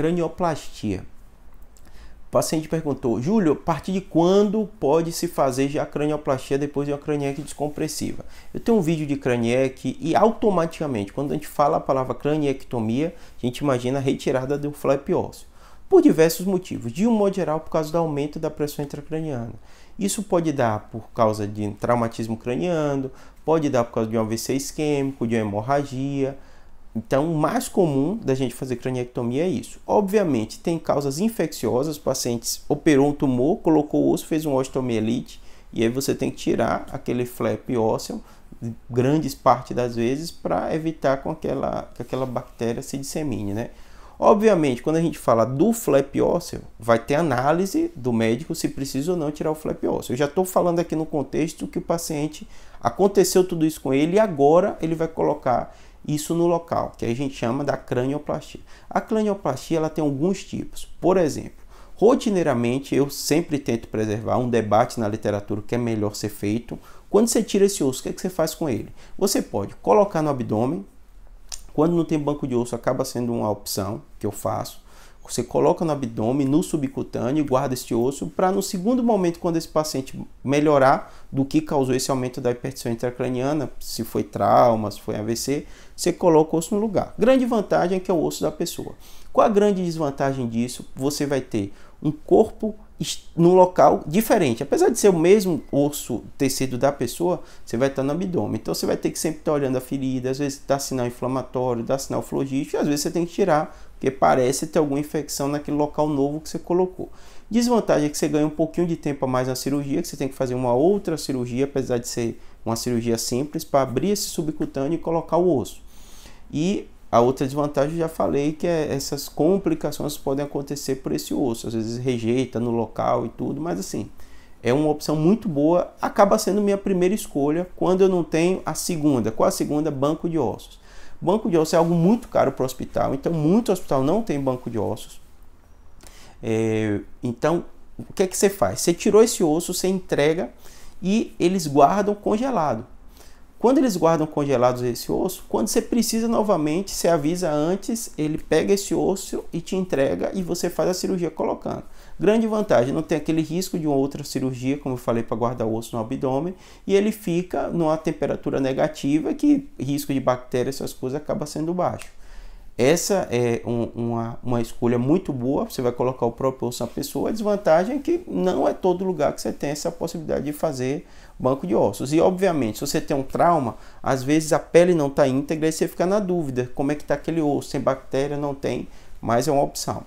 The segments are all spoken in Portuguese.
cranioplastia. O paciente perguntou, Júlio, a partir de quando pode se fazer já a cranioplastia depois de uma craniec descompressiva? Eu tenho um vídeo de craniec e automaticamente, quando a gente fala a palavra craniectomia, a gente imagina a retirada do flap ósseo. Por diversos motivos, de um modo geral por causa do aumento da pressão intracraniana. Isso pode dar por causa de traumatismo craniano, pode dar por causa de um AVC isquêmico, de uma hemorragia, então, o mais comum da gente fazer craniectomia é isso. Obviamente, tem causas infecciosas, pacientes operou um tumor, colocou o osso, fez um osteomielite, e aí você tem que tirar aquele flap ósseo, grandes partes das vezes, para evitar com aquela, que aquela bactéria se dissemine, né? Obviamente, quando a gente fala do flap ósseo, vai ter análise do médico se precisa ou não tirar o flap ósseo. Eu já estou falando aqui no contexto que o paciente aconteceu tudo isso com ele e agora ele vai colocar isso no local, que a gente chama da cranioplastia. A cranioplastia ela tem alguns tipos. Por exemplo, rotineiramente eu sempre tento preservar um debate na literatura que é melhor ser feito. Quando você tira esse osso, o que, é que você faz com ele? Você pode colocar no abdômen. Quando não tem banco de osso, acaba sendo uma opção que eu faço você coloca no abdômen, no subcutâneo, guarda este osso para no segundo momento, quando esse paciente melhorar do que causou esse aumento da hipertensão intracraniana, se foi trauma, se foi AVC, você coloca o osso no lugar. Grande vantagem é que é o osso da pessoa. Qual a grande desvantagem disso? Você vai ter um corpo num local diferente. Apesar de ser o mesmo osso, tecido da pessoa, você vai estar no abdômen. Então você vai ter que sempre estar olhando a ferida, às vezes dá sinal inflamatório, dá sinal flogístico, às vezes você tem que tirar, porque parece ter alguma infecção naquele local novo que você colocou. Desvantagem é que você ganha um pouquinho de tempo a mais na cirurgia, que você tem que fazer uma outra cirurgia, apesar de ser uma cirurgia simples, para abrir esse subcutâneo e colocar o osso. E a outra desvantagem, já falei, que é essas complicações podem acontecer por esse osso. Às vezes rejeita no local e tudo, mas assim, é uma opção muito boa. Acaba sendo minha primeira escolha quando eu não tenho a segunda. Qual a segunda? Banco de ossos. Banco de ossos é algo muito caro para o hospital, então muito hospital não tem banco de ossos. É, então, o que é que você faz? Você tirou esse osso, você entrega e eles guardam congelado. Quando eles guardam congelados esse osso, quando você precisa novamente, você avisa antes, ele pega esse osso e te entrega e você faz a cirurgia colocando. Grande vantagem, não tem aquele risco de uma outra cirurgia, como eu falei, para guardar o osso no abdômen, e ele fica numa temperatura negativa que risco de bactérias, essas coisas, acaba sendo baixo. Essa é um, uma, uma escolha muito boa, você vai colocar o osso na pessoa. A desvantagem é que não é todo lugar que você tem essa possibilidade de fazer banco de ossos. E, obviamente, se você tem um trauma, às vezes a pele não está íntegra e você fica na dúvida como é que está aquele osso, tem bactéria, não tem, mas é uma opção.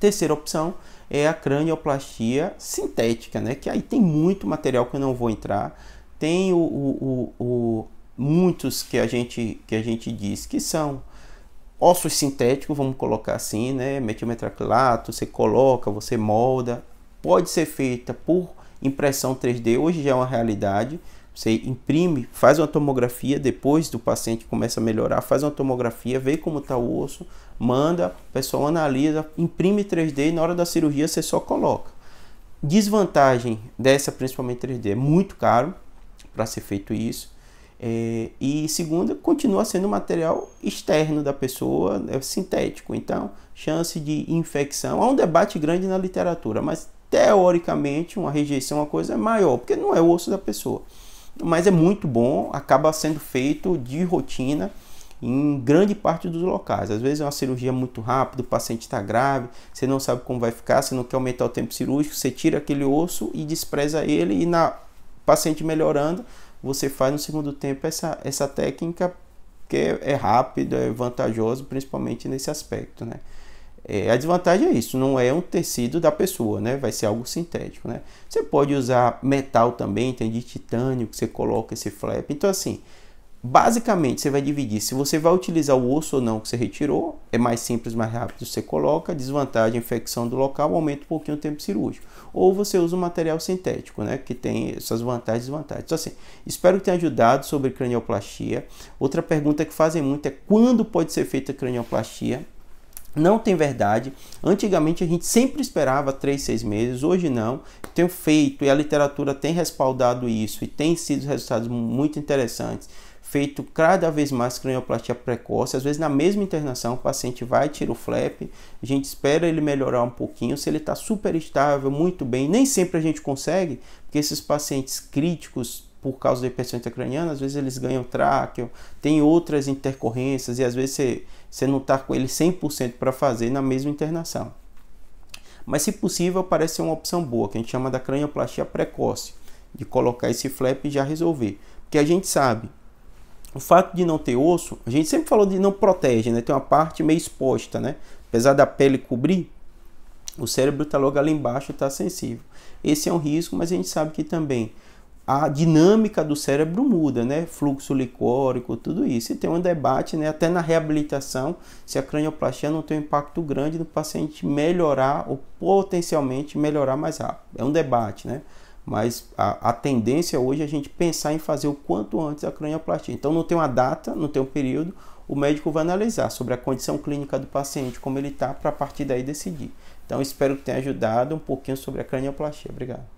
Terceira opção é a cranioplastia sintética, né? Que aí tem muito material que eu não vou entrar. Tem o, o, o, o muitos que a gente que a gente diz que são ossos sintéticos, vamos colocar assim, né? Metilmetraquilato, você coloca, você molda. Pode ser feita por impressão 3D, hoje já é uma realidade. Você imprime, faz uma tomografia, depois do paciente começa a melhorar, faz uma tomografia, vê como está o osso, manda, o pessoal analisa, imprime 3D e na hora da cirurgia você só coloca. Desvantagem dessa, principalmente 3D, é muito caro para ser feito isso. É, e segunda, continua sendo material externo da pessoa, é sintético. Então, chance de infecção. Há um debate grande na literatura, mas teoricamente uma rejeição é a coisa é maior, porque não é o osso da pessoa. Mas é muito bom, acaba sendo feito de rotina em grande parte dos locais. Às vezes é uma cirurgia muito rápida, o paciente está grave, você não sabe como vai ficar, você não quer aumentar o tempo cirúrgico, você tira aquele osso e despreza ele e na paciente melhorando, você faz no segundo tempo essa, essa técnica que é, é rápida, é vantajosa, principalmente nesse aspecto, né? É, a desvantagem é isso, não é um tecido da pessoa, né? Vai ser algo sintético, né? Você pode usar metal também, tem de titânio que você coloca esse flap. Então, assim, Basicamente, você vai dividir se você vai utilizar o osso ou não que você retirou. É mais simples, mais rápido, você coloca. Desvantagem, infecção do local, aumenta um pouquinho o tempo cirúrgico. Ou você usa um material sintético, né? Que tem essas vantagens e desvantagens. Então, assim, espero que tenha ajudado sobre cranioplastia. Outra pergunta que fazem muito é quando pode ser feita cranioplastia? Não tem verdade. Antigamente a gente sempre esperava 3, 6 meses, hoje não. Tenho feito e a literatura tem respaldado isso e tem sido resultados muito interessantes feito cada vez mais cranioplastia precoce, às vezes na mesma internação o paciente vai, tira o flap, a gente espera ele melhorar um pouquinho, se ele está super estável, muito bem, nem sempre a gente consegue, porque esses pacientes críticos por causa da hipertensão intracraniana, às vezes eles ganham tráqueo, tem outras intercorrências e às vezes você, você não está com ele 100% para fazer na mesma internação. Mas se possível, parece ser uma opção boa, que a gente chama da cranioplastia precoce, de colocar esse flap e já resolver. Porque a gente sabe o fato de não ter osso, a gente sempre falou de não protege, né? Tem uma parte meio exposta, né? Apesar da pele cobrir, o cérebro está logo ali embaixo, está sensível. Esse é um risco, mas a gente sabe que também a dinâmica do cérebro muda, né? Fluxo licórico, tudo isso. E tem um debate, né? Até na reabilitação, se a cranioplastia não tem um impacto grande no paciente melhorar ou potencialmente melhorar mais rápido. É um debate, né? mas a, a, tendência hoje é a gente pensar em fazer o quanto antes a cranioplastia. Então não tem uma data, não tem um período, o médico vai analisar sobre a condição clínica do paciente, como ele está, para a partir daí decidir. Então espero que tenha ajudado um pouquinho sobre a cranioplastia. Obrigado.